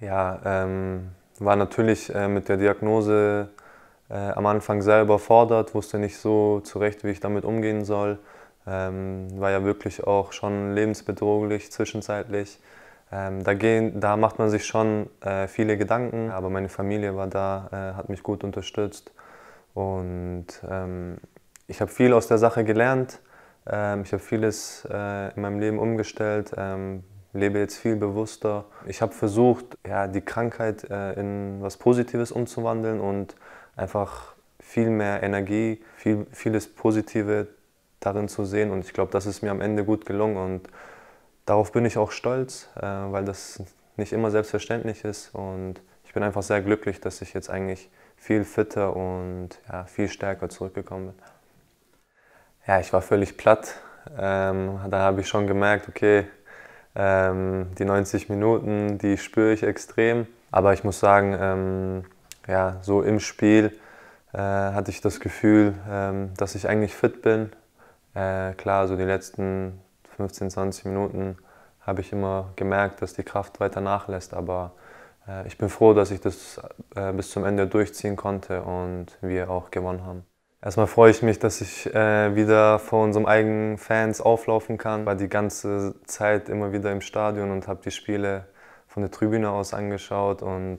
Ja, ähm, war natürlich äh, mit der Diagnose äh, am Anfang sehr überfordert, wusste nicht so zurecht, wie ich damit umgehen soll. Ähm, war ja wirklich auch schon lebensbedrohlich zwischenzeitlich. Ähm, da, gehen, da macht man sich schon äh, viele Gedanken, aber meine Familie war da, äh, hat mich gut unterstützt und ähm, ich habe viel aus der Sache gelernt. Ähm, ich habe vieles äh, in meinem Leben umgestellt, ähm, lebe jetzt viel bewusster. Ich habe versucht, ja, die Krankheit äh, in was Positives umzuwandeln und einfach viel mehr Energie, viel, vieles Positive darin zu sehen. Und ich glaube, das ist mir am Ende gut gelungen. Und darauf bin ich auch stolz, äh, weil das nicht immer selbstverständlich ist. Und ich bin einfach sehr glücklich, dass ich jetzt eigentlich viel fitter und ja, viel stärker zurückgekommen bin. Ja, ich war völlig platt. Ähm, da habe ich schon gemerkt, okay, ähm, die 90 Minuten, die spüre ich extrem. Aber ich muss sagen, ähm, ja, so im Spiel äh, hatte ich das Gefühl, ähm, dass ich eigentlich fit bin. Äh, klar, so die letzten 15, 20 Minuten habe ich immer gemerkt, dass die Kraft weiter nachlässt. Aber äh, ich bin froh, dass ich das äh, bis zum Ende durchziehen konnte und wir auch gewonnen haben. Erstmal freue ich mich, dass ich äh, wieder vor unseren eigenen Fans auflaufen kann. War die ganze Zeit immer wieder im Stadion und habe die Spiele von der Tribüne aus angeschaut und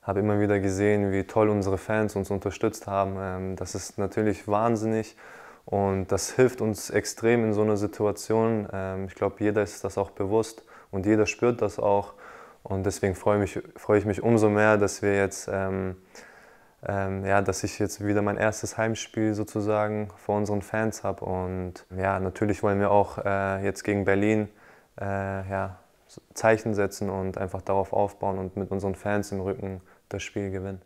habe immer wieder gesehen, wie toll unsere Fans uns unterstützt haben. Ähm, das ist natürlich wahnsinnig und das hilft uns extrem in so einer Situation. Ähm, ich glaube, jeder ist das auch bewusst und jeder spürt das auch. Und deswegen freue, mich, freue ich mich umso mehr, dass wir jetzt ähm, ähm, ja, dass ich jetzt wieder mein erstes Heimspiel sozusagen vor unseren Fans habe. Und ja, natürlich wollen wir auch äh, jetzt gegen Berlin äh, ja, Zeichen setzen und einfach darauf aufbauen und mit unseren Fans im Rücken das Spiel gewinnen.